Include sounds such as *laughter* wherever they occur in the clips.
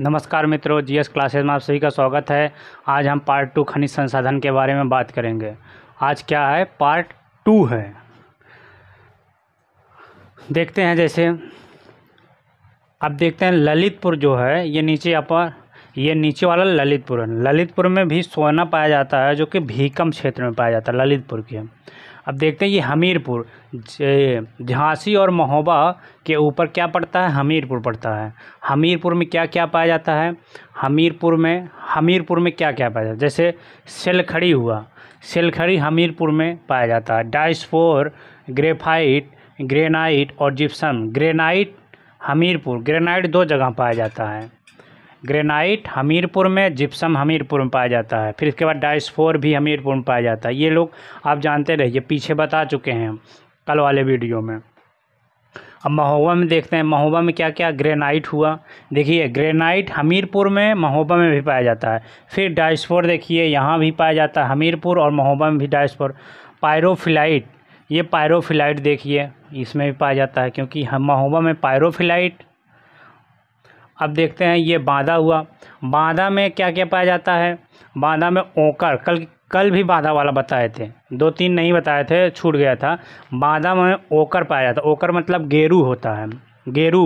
नमस्कार मित्रों GS classes में आप सभी का स्वागत है आज हम पार्ट टू खनिज संसाधन के बारे में बात करेंगे आज क्या है पार्ट टू है देखते हैं जैसे अब देखते हैं ललितपुर जो है ये नीचे अपर ये नीचे वाला ललितपुर है ललितपुर में भी सोना पाया जाता है जो कि भीकम क्षेत्र में पाया जाता है ललितपुर के अब देखते हैं ये हमीरपुर झांसी और महोबा के ऊपर क्या पड़ता है हमीरपुर पड़ता है हमीरपुर में क्या क्या पाया जाता है हमीरपुर में हमीरपुर में क्या क्या पाया जाता है जैसे सेलखड़ी हुआ सेलखड़ी हमीरपुर में पाया जाता है डाइसफोर ग्रेफाइट ग्रेनाइट और जिप्सम ग्रेनाइट हमीरपुर ग्रेनाइट दो जगह पाया जाता है ग्रेनाइट हमीरपुर में जिप्सम हमीरपुर में पाया जाता है फिर इसके बाद डाइसफोर भी हमीरपुर में पाया जाता है ये लोग आप जानते रहिए पीछे बता चुके हैं कल वाले वीडियो में अब महोबा में देखते हैं महोबा में क्या क्या ग्रेनाइट हुआ देखिए ग्रेनाइट हमीरपुर में महोबा में भी पाया जाता है फिर डाइसफोर देखिए यहाँ भी पाया जाता है हमीरपुर और महोबा में भी डाइसफोर पायरोफिलाइट ये पायरोफिलाइट देखिए इसमें भी पाया जाता है क्योंकि हम महोबा में पायरोफिलाइट अब देखते हैं ये बाँधा हुआ बांदा में क्या क्या पाया जाता है बाँधा में ओकर कल कल भी बाँधा वाला बताए थे दो तीन नहीं बताए थे छूट गया था बांदा में ओकर पाया जाता ओकर मतलब गेरू होता है गेरू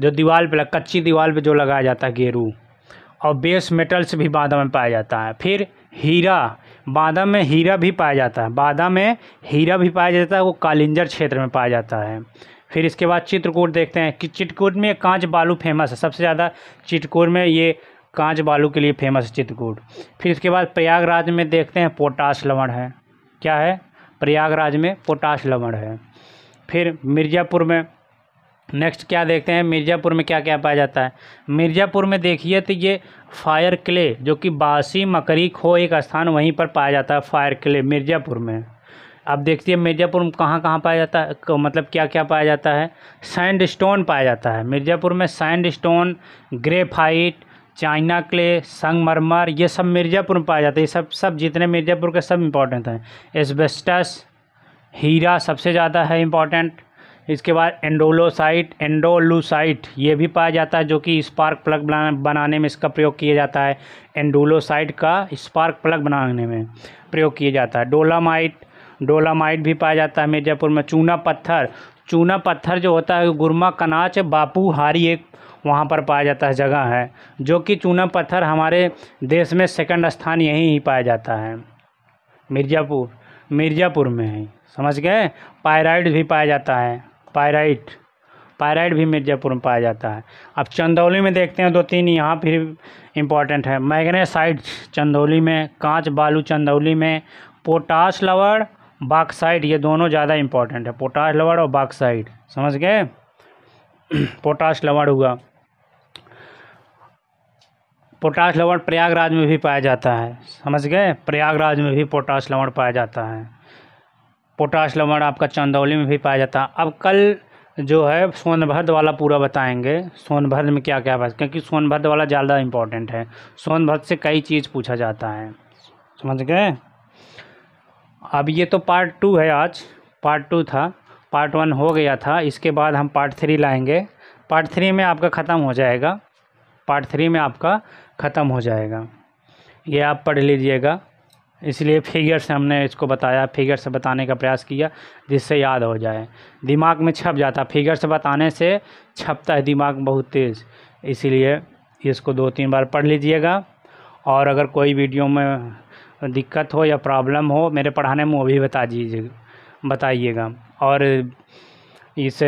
जो दीवार पे कच्ची दीवार पे जो लगाया जाता है गेरू और बेस मेटल्स भी बादाम में पाया जाता है फिर हीरा बादाम में हीरा भी पाया जाता है बादाम में हीरा भी पाया जाता है वो कालिंजर क्षेत्र में पाया जाता है फिर इसके बाद चित्रकूट देखते हैं कि चित्रकूट में कांच बालू फेमस है सबसे ज़्यादा चित्रकूट में ये कांच बालू के लिए फेमस है चित्रकूट फिर इसके बाद प्रयागराज में देखते हैं पोटाश लवण है क्या है प्रयागराज में पोटाश लवण है फिर मिर्ज़ापुर में नेक्स्ट क्या देखते हैं मिर्ज़ापुर में क्या क्या पाया जाता है मिर्ज़ापुर में देखिए तो ये फायर क्ले जो कि बासी मकरी खो एक स्थान वहीं पर पाया जाता है फायर क्ले मिर्ज़ापुर में आप देखती है मिर्ज़ापुर में कहाँ कहाँ पाया जाता है मतलब क्या क्या पाया जाता है सैंड स्टोन पाया जाता है मिर्ज़ापुर में sandstone graphite china clay संगमरमर ये सब मिर्ज़ापुर में पाया जाता है ये सब सब जितने मिर्ज़ापुर के सब इम्पॉर्टेंट हैं एस्बेस्टस हीरा सबसे ज़्यादा है इम्पॉर्टेंट इसके बाद एंडोलोसाइट एंडोलूसाइट ये भी पाया जाता है जो कि स्पार्क प्लग बनाने में इसका प्रयोग किया जाता है एंडोलोसाइट का स्पार्क प्लग बनाने में प्रयोग किया जाता है डोलामाइट डोलामाइट भी पाया जाता है मिर्ज़ापुर में चूना पत्थर चूना पत्थर जो होता है गुरमा कनाच बापूहारी एक वहाँ पर पाया जाता है जगह है जो कि चूना पत्थर हमारे देश में सेकंड स्थान यहीं ही पाया जाता है मिर्ज़ापुर मिर्ज़ापुर में है समझ गए पायराइड भी पाया जाता है पायराइट पायराइड भी मिर्ज़ापुर में पाया जाता है अब चंदौली में देखते हैं दो तीन यहाँ फिर इम्पॉर्टेंट है मैग्नेसाइट चंदौली में कांच बालू चंदौली में पोटास लवड़ बाक्साइड ये दोनों ज़्यादा इंपॉर्टेंट है पोटाश लवड़ और बाक्साइड समझ गए *clears throat* पोटाश लवड़ हुआ पोटाश लवण प्रयागराज में भी पाया जाता है समझ गए प्रयागराज में भी पोटाश लवण पाया जाता है पोटाश लवण आपका चंदौली में भी पाया जाता है अब कल जो है सोनभद्र वाला पूरा बताएंगे सोनभद्र में क्या क्या बात क्योंकि सोनभद्र वाला ज़्यादा इंपॉर्टेंट है सोनभद्र से कई चीज़ पूछा जाता है समझ गए अब ये तो पार्ट टू है आज पार्ट टू था पार्ट वन हो गया था इसके बाद हम पार्ट थ्री लाएंगे पार्ट थ्री में आपका ख़त्म हो जाएगा पार्ट थ्री में आपका ख़त्म हो जाएगा ये आप पढ़ लीजिएगा इसलिए फिगर से हमने इसको बताया फिगर से बताने का प्रयास किया जिससे याद हो जाए दिमाग में छप जाता फिगर से बताने से छपता है दिमाग बहुत तेज़ इसीलिए इसको दो तीन बार पढ़ लीजिएगा और अगर कोई वीडियो में दिक्कत हो या प्रॉब्लम हो मेरे पढ़ाने में वो भी बता दीजिएगा बताइएगा और इस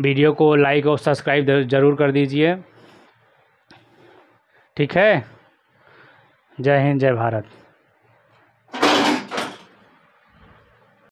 वीडियो को लाइक और सब्सक्राइब ज़रूर कर दीजिए ठीक है जय हिंद जय भारत